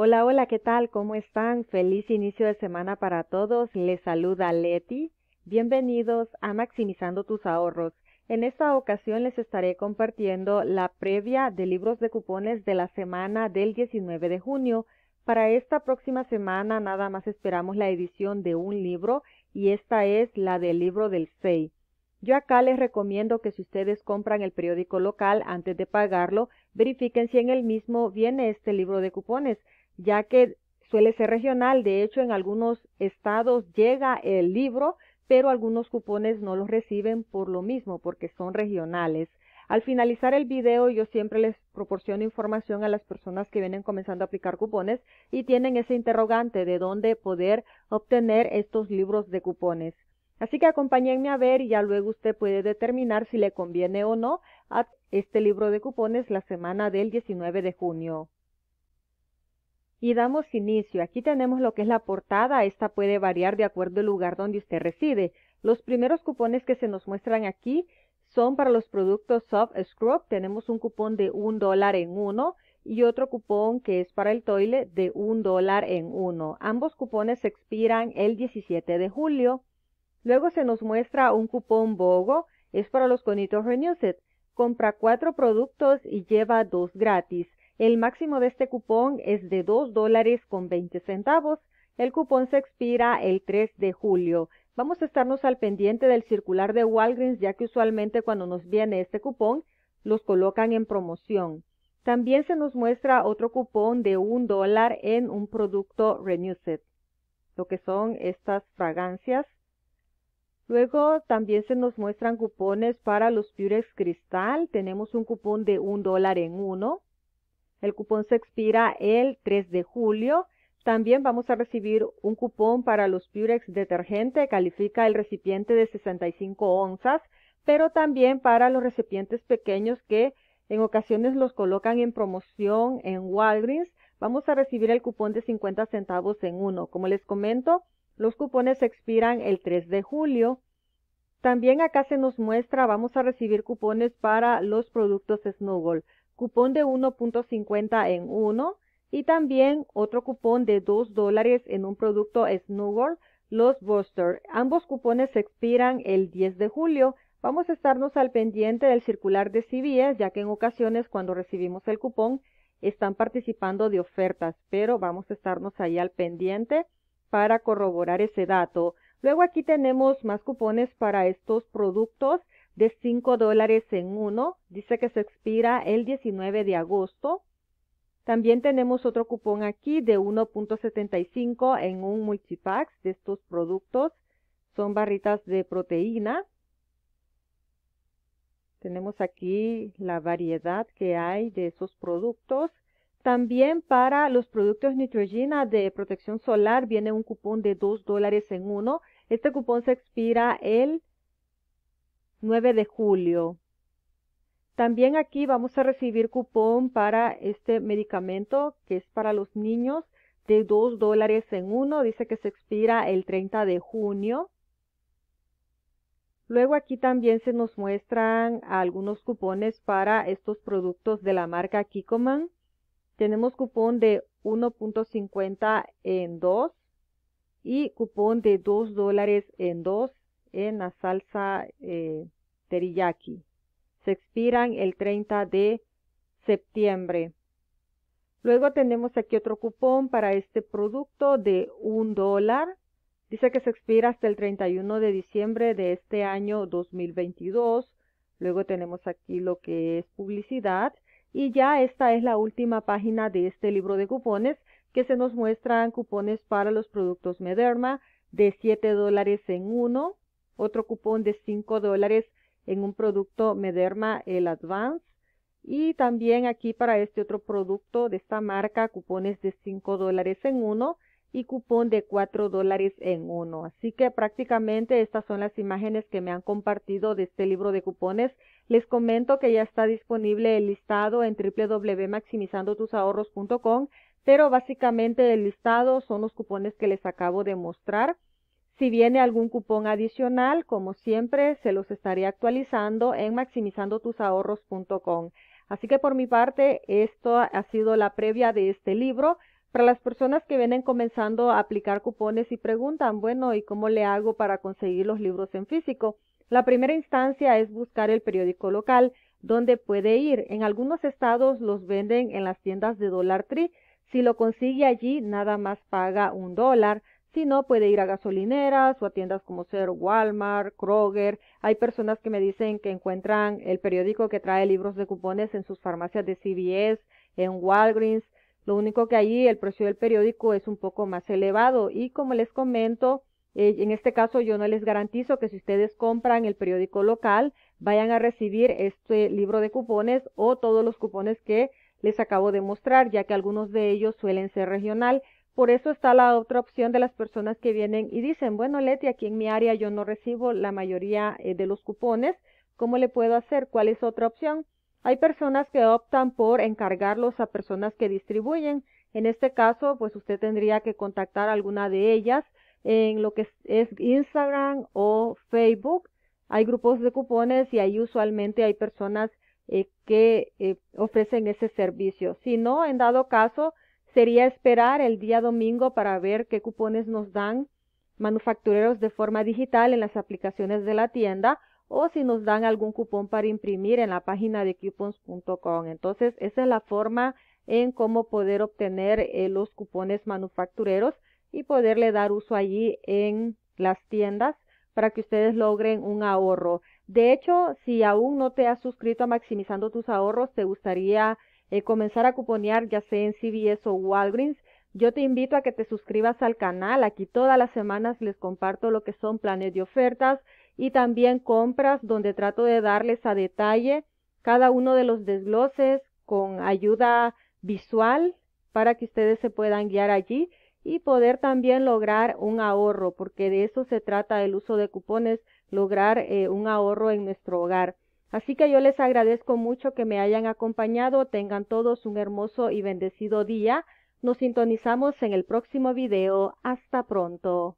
Hola, hola, ¿qué tal? ¿Cómo están? Feliz inicio de semana para todos. Les saluda Leti. Bienvenidos a Maximizando tus ahorros. En esta ocasión les estaré compartiendo la previa de libros de cupones de la semana del 19 de junio. Para esta próxima semana nada más esperamos la edición de un libro y esta es la del libro del 6. Yo acá les recomiendo que si ustedes compran el periódico local antes de pagarlo, verifiquen si en el mismo viene este libro de cupones ya que suele ser regional. De hecho, en algunos estados llega el libro, pero algunos cupones no los reciben por lo mismo, porque son regionales. Al finalizar el video yo siempre les proporciono información a las personas que vienen comenzando a aplicar cupones y tienen ese interrogante de dónde poder obtener estos libros de cupones. Así que acompáñenme a ver y ya luego usted puede determinar si le conviene o no a este libro de cupones la semana del 19 de junio y damos inicio. Aquí tenemos lo que es la portada. Esta puede variar de acuerdo al lugar donde usted reside. Los primeros cupones que se nos muestran aquí son para los productos Soft Scrub. Tenemos un cupón de un dólar en uno y otro cupón que es para el toile de un dólar en uno. Ambos cupones expiran el 17 de julio. Luego se nos muestra un cupón BOGO. Es para los conitos Renewset. Compra cuatro productos y lleva dos gratis. El máximo de este cupón es de 2 dólares con 20 centavos. El cupón se expira el 3 de julio. Vamos a estarnos al pendiente del circular de Walgreens ya que usualmente cuando nos viene este cupón los colocan en promoción. También se nos muestra otro cupón de un dólar en un producto Renewset, lo que son estas fragancias. Luego también se nos muestran cupones para los Purex Cristal. Tenemos un cupón de un dólar en uno. El cupón se expira el 3 de julio. También vamos a recibir un cupón para los Purex detergente, califica el recipiente de 65 onzas, pero también para los recipientes pequeños que en ocasiones los colocan en promoción en Walgreens. Vamos a recibir el cupón de 50 centavos en uno. Como les comento, los cupones expiran el 3 de julio. También acá se nos muestra, vamos a recibir cupones para los productos Snowball cupón de 1.50 en uno y también otro cupón de 2 dólares en un producto Snowball, los Buster. Ambos cupones se expiran el 10 de julio. Vamos a estarnos al pendiente del circular de CBS, ya que en ocasiones cuando recibimos el cupón están participando de ofertas, pero vamos a estarnos ahí al pendiente para corroborar ese dato. Luego aquí tenemos más cupones para estos productos de 5 dólares en uno. Dice que se expira el 19 de agosto. También tenemos otro cupón aquí de 1.75 en un multipack de estos productos. Son barritas de proteína. Tenemos aquí la variedad que hay de esos productos. También para los productos Neutrogena de protección solar viene un cupón de 2 dólares en uno. Este cupón se expira el 9 de julio. También aquí vamos a recibir cupón para este medicamento que es para los niños de 2 dólares en uno. Dice que se expira el 30 de junio. Luego aquí también se nos muestran algunos cupones para estos productos de la marca Kikoman. Tenemos cupón de 1.50 en 2 y cupón de 2 dólares en 2 en la salsa eh, teriyaki. Se expiran el 30 de septiembre. Luego tenemos aquí otro cupón para este producto de un dólar. Dice que se expira hasta el 31 de diciembre de este año 2022. Luego tenemos aquí lo que es publicidad. Y ya esta es la última página de este libro de cupones que se nos muestran cupones para los productos Mederma de 7 dólares en uno, otro cupón de 5 dólares en un producto Mederma el Advance y también aquí para este otro producto de esta marca cupones de 5 dólares en uno y cupón de 4 dólares en uno. Así que prácticamente estas son las imágenes que me han compartido de este libro de cupones. Les comento que ya está disponible el listado en www.maximizandotusahorros.com, pero básicamente el listado son los cupones que les acabo de mostrar. Si viene algún cupón adicional, como siempre, se los estaré actualizando en maximizandotusahorros.com. Así que por mi parte, esto ha sido la previa de este libro. Para las personas que vienen comenzando a aplicar cupones y preguntan, bueno, ¿y cómo le hago para conseguir los libros en físico? La primera instancia es buscar el periódico local donde puede ir. En algunos estados los venden en las tiendas de Dollar Tree. Si lo consigue allí, nada más paga un dólar. Si no, puede ir a gasolineras o a tiendas como ser Walmart, Kroger. Hay personas que me dicen que encuentran el periódico que trae libros de cupones en sus farmacias de CVS, en Walgreens. Lo único que ahí el precio del periódico es un poco más elevado y como les comento, eh, en este caso yo no les garantizo que si ustedes compran el periódico local vayan a recibir este libro de cupones o todos los cupones que les acabo de mostrar, ya que algunos de ellos suelen ser regional. Por eso está la otra opción de las personas que vienen y dicen, bueno, Leti, aquí en mi área yo no recibo la mayoría eh, de los cupones, ¿cómo le puedo hacer? ¿Cuál es otra opción? Hay personas que optan por encargarlos a personas que distribuyen. En este caso, pues usted tendría que contactar a alguna de ellas en lo que es Instagram o Facebook. Hay grupos de cupones y ahí usualmente hay personas eh, que eh, ofrecen ese servicio. Si no, en dado caso, Sería esperar el día domingo para ver qué cupones nos dan manufactureros de forma digital en las aplicaciones de la tienda o si nos dan algún cupón para imprimir en la página de coupons.com. Entonces, esa es la forma en cómo poder obtener eh, los cupones manufactureros y poderle dar uso allí en las tiendas para que ustedes logren un ahorro. De hecho, si aún no te has suscrito a Maximizando tus ahorros, te gustaría comenzar a cuponear ya sea en CVS o Walgreens, yo te invito a que te suscribas al canal. Aquí todas las semanas les comparto lo que son planes de ofertas y también compras donde trato de darles a detalle cada uno de los desgloses con ayuda visual para que ustedes se puedan guiar allí y poder también lograr un ahorro, porque de eso se trata el uso de cupones, lograr eh, un ahorro en nuestro hogar. Así que yo les agradezco mucho que me hayan acompañado. Tengan todos un hermoso y bendecido día. Nos sintonizamos en el próximo video. Hasta pronto.